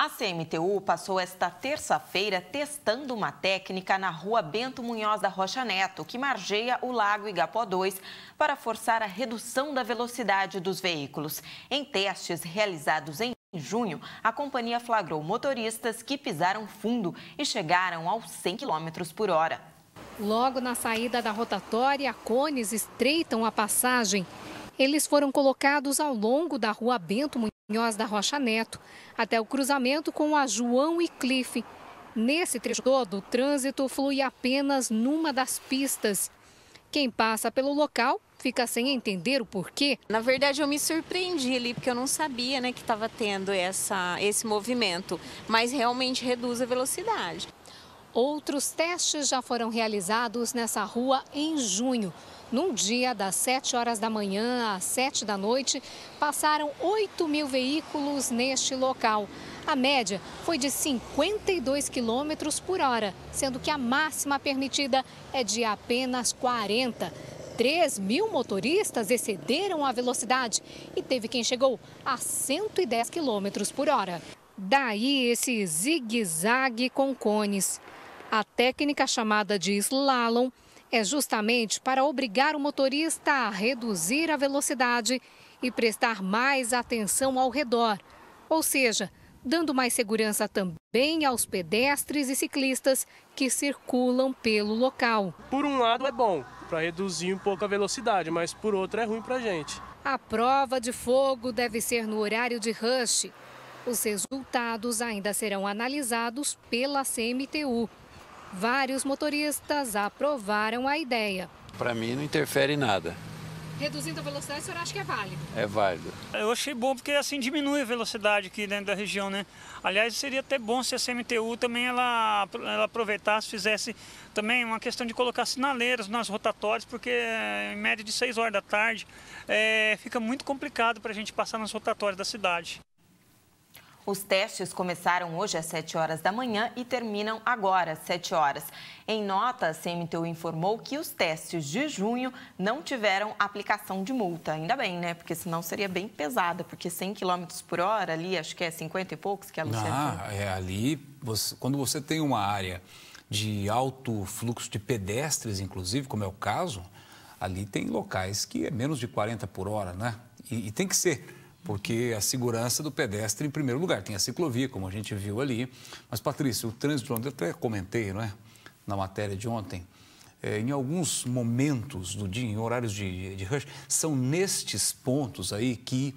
A CMTU passou esta terça-feira testando uma técnica na rua Bento Munhoz da Rocha Neto, que margeia o Lago Igapó 2, para forçar a redução da velocidade dos veículos. Em testes realizados em junho, a companhia flagrou motoristas que pisaram fundo e chegaram aos 100 km por hora. Logo na saída da rotatória, cones estreitam a passagem eles foram colocados ao longo da rua Bento Munhoz da Rocha Neto, até o cruzamento com a João e Cliff. Nesse trecho todo, o trânsito flui apenas numa das pistas. Quem passa pelo local fica sem entender o porquê. Na verdade, eu me surpreendi ali, porque eu não sabia né, que estava tendo essa, esse movimento, mas realmente reduz a velocidade. Outros testes já foram realizados nessa rua em junho. Num dia, das 7 horas da manhã às 7 da noite, passaram 8 mil veículos neste local. A média foi de 52 quilômetros por hora, sendo que a máxima permitida é de apenas 40. 3 mil motoristas excederam a velocidade e teve quem chegou a 110 quilômetros por hora. Daí esse zigue-zague com cones. A técnica chamada de slalom é justamente para obrigar o motorista a reduzir a velocidade e prestar mais atenção ao redor, ou seja, dando mais segurança também aos pedestres e ciclistas que circulam pelo local. Por um lado é bom, para reduzir um pouco a velocidade, mas por outro é ruim para a gente. A prova de fogo deve ser no horário de rush. Os resultados ainda serão analisados pela CMTU. Vários motoristas aprovaram a ideia. Para mim não interfere em nada. Reduzindo a velocidade, o senhor acha que é válido? É válido. Eu achei bom porque assim diminui a velocidade aqui dentro da região, né? Aliás, seria até bom se a CMTU também ela, ela aproveitasse, fizesse também uma questão de colocar sinaleiros nas rotatórias, porque em média de 6 horas da tarde é, fica muito complicado para a gente passar nas rotatórias da cidade. Os testes começaram hoje às 7 horas da manhã e terminam agora às 7 horas. Em nota, a CMTU informou que os testes de junho não tiveram aplicação de multa. Ainda bem, né? Porque senão seria bem pesada, porque 100 km por hora ali, acho que é 50 e poucos que é a Luciana... Ah, é ali, você, quando você tem uma área de alto fluxo de pedestres, inclusive, como é o caso, ali tem locais que é menos de 40 por hora, né? e, e tem que ser porque a segurança do pedestre em primeiro lugar. Tem a ciclovia, como a gente viu ali. Mas, Patrícia, o trânsito eu até comentei, não é? Na matéria de ontem. É, em alguns momentos do dia, em horários de, de rush, são nestes pontos aí que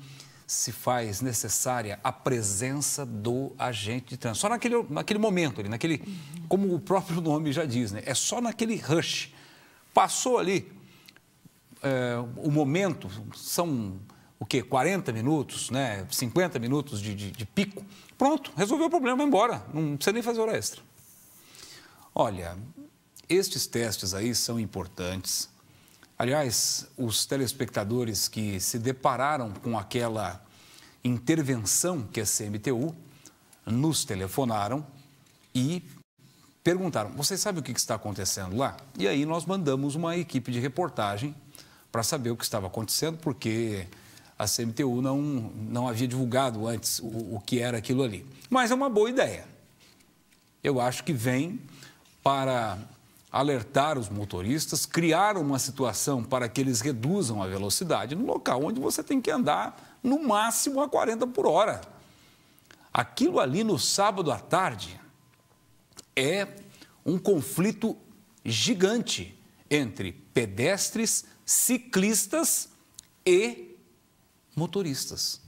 se faz necessária a presença do agente de trânsito. Só naquele, naquele momento ali, naquele, como o próprio nome já diz, né? É só naquele rush. Passou ali é, o momento, são o quê? 40 minutos, né? 50 minutos de, de, de pico. Pronto, resolveu o problema, vai embora. Não precisa nem fazer hora extra. Olha, estes testes aí são importantes. Aliás, os telespectadores que se depararam com aquela intervenção que é CMTU nos telefonaram e perguntaram: Você sabe o que está acontecendo lá? E aí nós mandamos uma equipe de reportagem para saber o que estava acontecendo, porque a CMTU não, não havia divulgado antes o, o que era aquilo ali. Mas é uma boa ideia. Eu acho que vem para alertar os motoristas, criar uma situação para que eles reduzam a velocidade no local onde você tem que andar no máximo a 40 por hora. Aquilo ali no sábado à tarde é um conflito gigante entre pedestres, ciclistas e motoristas.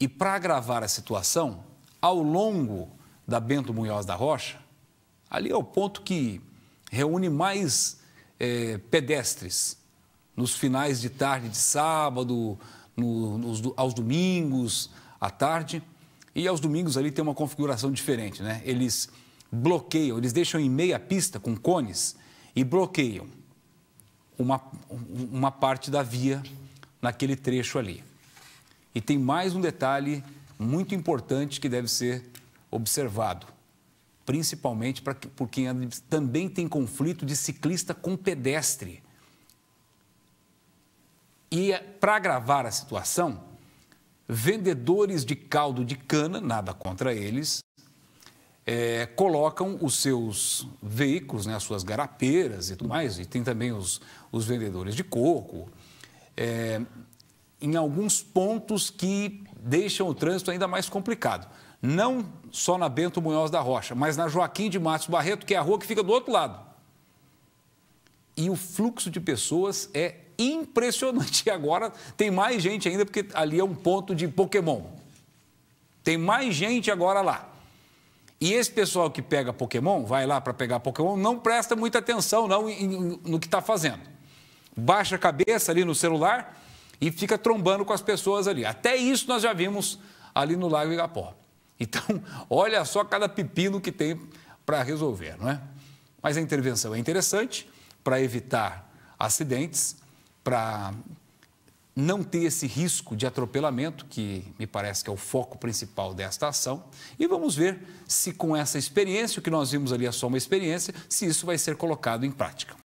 E para agravar a situação, ao longo da Bento Munhoz da Rocha, ali é o ponto que reúne mais é, pedestres, nos finais de tarde de sábado, no, nos, aos domingos à tarde. E aos domingos ali tem uma configuração diferente, né? Eles bloqueiam, eles deixam em meia pista com cones e bloqueiam uma, uma parte da via naquele trecho ali. E tem mais um detalhe muito importante que deve ser observado, principalmente pra, por quem também tem conflito de ciclista com pedestre. E é, para agravar a situação, vendedores de caldo de cana, nada contra eles, é, colocam os seus veículos, né, as suas garapeiras e tudo mais, e tem também os, os vendedores de coco, é, em alguns pontos que deixam o trânsito ainda mais complicado. Não só na Bento Munhoz da Rocha, mas na Joaquim de Matos Barreto, que é a rua que fica do outro lado. E o fluxo de pessoas é impressionante. E agora tem mais gente ainda, porque ali é um ponto de Pokémon. Tem mais gente agora lá. E esse pessoal que pega Pokémon, vai lá para pegar Pokémon, não presta muita atenção não no que está fazendo baixa a cabeça ali no celular e fica trombando com as pessoas ali. Até isso nós já vimos ali no Lago Igapó. Então, olha só cada pepino que tem para resolver, não é? Mas a intervenção é interessante para evitar acidentes, para não ter esse risco de atropelamento, que me parece que é o foco principal desta ação. E vamos ver se com essa experiência, o que nós vimos ali é só uma experiência, se isso vai ser colocado em prática.